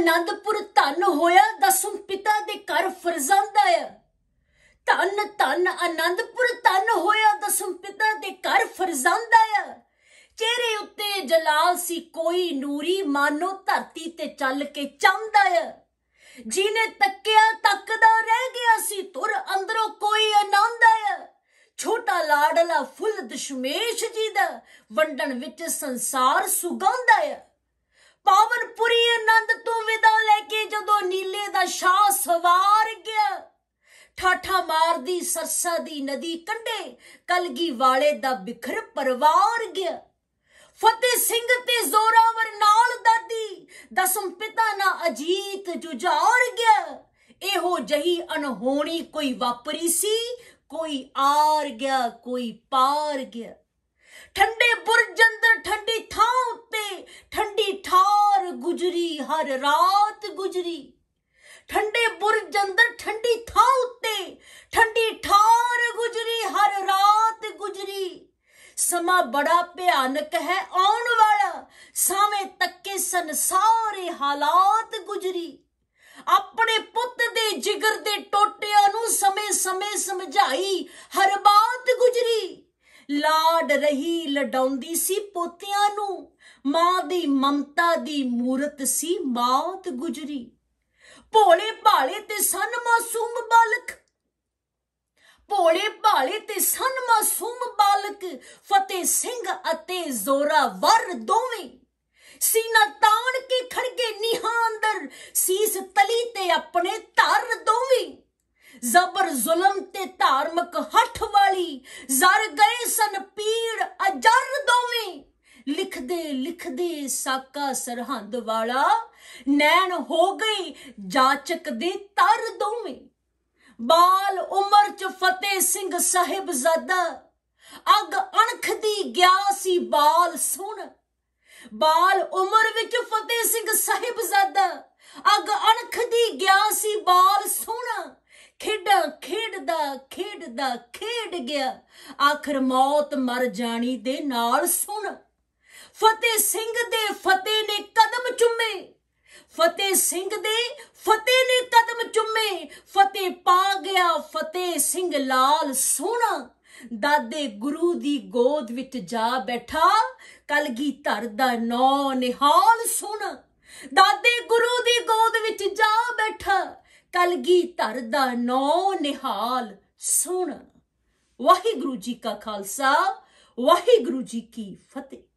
ਅਨੰਦਪੁਰ ਧਨ ਹੋਇਆ ਦਸਮ ਪਿਤਾ ਦੇ ਘਰ ਫਰਜ਼ੰਦਾ ਆਇਆ ਧਨ ਧਨ ਅਨੰਦਪੁਰ ਧਨ ਹੋਇਆ ਦਸਮ ਪਿਤਾ ਦੇ ਘਰ ਫਰਜ਼ੰਦਾ ਆਇਆ ਚਿਹਰੇ ਉੱਤੇ ਜਲਾਲ ਸੀ ਕੋਈ ਨੂਰੀ ਮਾਨੋ ਧਰਤੀ ਤੇ ਚੱਲ ਕੇ ਚੰਦਾ ਆਇਆ ਜੀਨੇ ਤੱਕਿਆ ਤੱਕਦਾ ਰਹਿ ਗਿਆ ਸੀ ਤੁਰ ਅੰਦਰੋਂ ਕੋਈ ਆਨੰਦ ਆਇਆ ਛੋਟਾ ਲਾਡਲਾ ਫੁੱਲ ਦਸ਼ਮੇਸ਼ ਜੀ ਦਾ ਵੰਡਣ ਵਿੱਚ ਸੰਸਾਰ ਸੁਗੰਧ ਆਇਆ ਪਾਵਨਪੁਰੀ ਆਨੰਦ ਤੋਂ ਵਿਦਾ ਲੈ ਕੇ ਜਦੋਂ ਨੀਲੇ ਦਾ ਸ਼ਾਹ ਸਵਾਰ ਗਿਆ ਠਾਠਾ ਮਾਰਦੀ ਸਰਸਾ ਦੀ ਨਦੀ ਕੰਢੇ ਕਲਗੀ ਵਾਲੇ ਦਾ ਬਿਖਰ ਪਰਵਾਰ ਗਿਆ ਫਤਿਹ ਸਿੰਘ ਤੇ ਜ਼ੋਰਾਵਰ ਨਾਲ ਦਾਦੀ ਦਸਮ ਪਿਤਾ ਨਾ ਅਜੀਤ ਜੁਝਾਰ ਗਿਆ ਇਹੋ ਜਹੀ ਅਨਹੋਣੀ ਕੋਈ ਵਾਪਰੀ ਸੀ ਕੋਈ ਆਰ ਗਿਆ ਕੋਈ ਪਾਰ ਗਿਆ ਠੰਡੇ ਬੁਰਜ ਅੰਦਰ ਠੰਡੀ ਥਾਂ ਠੰਡੀ ਠਾਰ ਗੁਜਰੀ ਹਰ ਰਾਤ ਗੁਜਰੀ ਠੰਡੇ ਬੁਰਜ ਅੰਦਰ ਠੰਡੀ ਥਾਂ ਉੱਤੇ ਠੰਡੀ ਠਾਰ ਗੁਜਰੀ ਹਰ ਰਾਤ ਗੁਜਰੀ ਸਮਾਂ ਬੜਾ ਭਿਆਨਕ ਹੈ ਆਉਣ ਵਾਲਾ ਸਾਵੇਂ ਤੱਕੇ ਸੰਸਾਰੇ ਹਾਲਾਤ ਗੁਜਰੀ ਆਪਣੇ ਪੁੱਤ ਦੇ ਜਿਗਰ ਦੇ ਟੋਟਿਆਂ ਨੂੰ ਸਮੇਂ-ਸਮੇਂ ਸਮਝਾਈ ਹਰ ਬਾਤ ਗੁਜਰੀ ਲਾਡ ਰਹੀ ਲਡਾਉਂਦੀ ਸੀ ਪੋਤਿਆਂ ਨੂੰ ਮਾਂ ਦੀ ਮਮਤਾ ਦੀ ਮੂਰਤ ਸੀ ਮੌਤ ਗੁਜਰੀ ਭੋਲੇ ਭਾਲੇ ਤੇ ਸਨ ਮਾਸੂਮ ਬਾਲਕ ਭੋਲੇ ਭਾਲੇ ਤੇ ਸਨ ਮਾਸੂਮ ਬਾਲਕ ਫਤਿਹ ਸਿੰਘ ਅਤੇ ਜ਼ੋਰਾਵਰ ਦੋਵੇਂ ਸੀਨਾ ਤਾਣ ਕੇ ਖੜਗੇ ਨਿਹਾਂ ਅੰਦਰ ਸੀਸ ਤਲੀ ਤੇ ਆਪਣੇ ਧਰ ਦੋਵੇਂ ਜ਼ਬਰ ਜ਼ੁਲਮ ਤੇ ਧਾਰਮਿਕ ਹੱਠ ਵਾਲੀ ਜ਼ਰ ਗਏ ਸਨ ਪੀੜ ਅਜਰ ਦੋ ਪੜਦੇ ਲਿਖਦੇ ਸਾਕਾ ਸਰਹੰਦ ਵਾਲਾ ਨੈਣ ਹੋ ਗਈ ਜਾਚਕ ਦੇ ਤਰ ਦੋਵੇਂ ਬਾਲ ਉਮਰ ਚ ਫਤਿਹ ਸਿੰਘ ਸਾਹਿਬ ਜ਼ਾਦਾ ਅਗ ਅਣਖ ਦੀ ਗਿਆ ਸੀ ਬਾਲ ਸੁਣ ਬਾਲ ਉਮਰ ਵਿੱਚ ਫਤਿਹ ਸਿੰਘ ਸਾਹਿਬ ਜ਼ਾਦਾ ਅਗ ਅਣਖ ਦੀ ਗਿਆ ਸੀ ਬਾਲ ਸੁਣ ਖੇਡਾਂ ਖੇਡਦਾ ਖੇਡਦਾ ਖੇਡ ਗਿਆ ਆਖਰ ਮੌਤ ਮਰ ਜਾਣੀ ਦੇ ਨਾਲ ਸੁਣ ਫਤਿਹ ਸਿੰਘ ਦੇ ਫਤਿਹ ਨੇ ਕਦਮ ਚੁੰਮੇ ਫਤਿਹ ਸਿੰਘ ਦੇ ਫਤਿਹ ਨੇ ਕਦਮ ਚੁੰਮੇ ਫਤਿਹ ਪਾ ਗਿਆ ਫਤਿਹ ਸਿੰਘ ਲਾਲ ਸੋਹਣਾ ਦਾਦੇ ਗੁਰੂ ਦੀ ਗੋਦ ਵਿੱਚ ਜਾ ਬੈਠਾ ਕਲਗੀ ਧਰ ਦਾ ਨੌ ਨਿਹਾਲ ਸੁਣ ਦਾਦੇ ਗੁਰੂ ਦੀ ਗੋਦ ਵਿੱਚ ਜਾ ਬੈਠਾ ਕਲਗੀ ਧਰ ਦਾ ਨੌ ਨਿਹਾਲ ਸੁਣ ਵਾਹਿਗੁਰੂ ਜੀ ਕਾ ਖਾਲਸਾ ਵਾਹਿਗੁਰੂ ਜੀ ਕੀ ਫਤਿਹ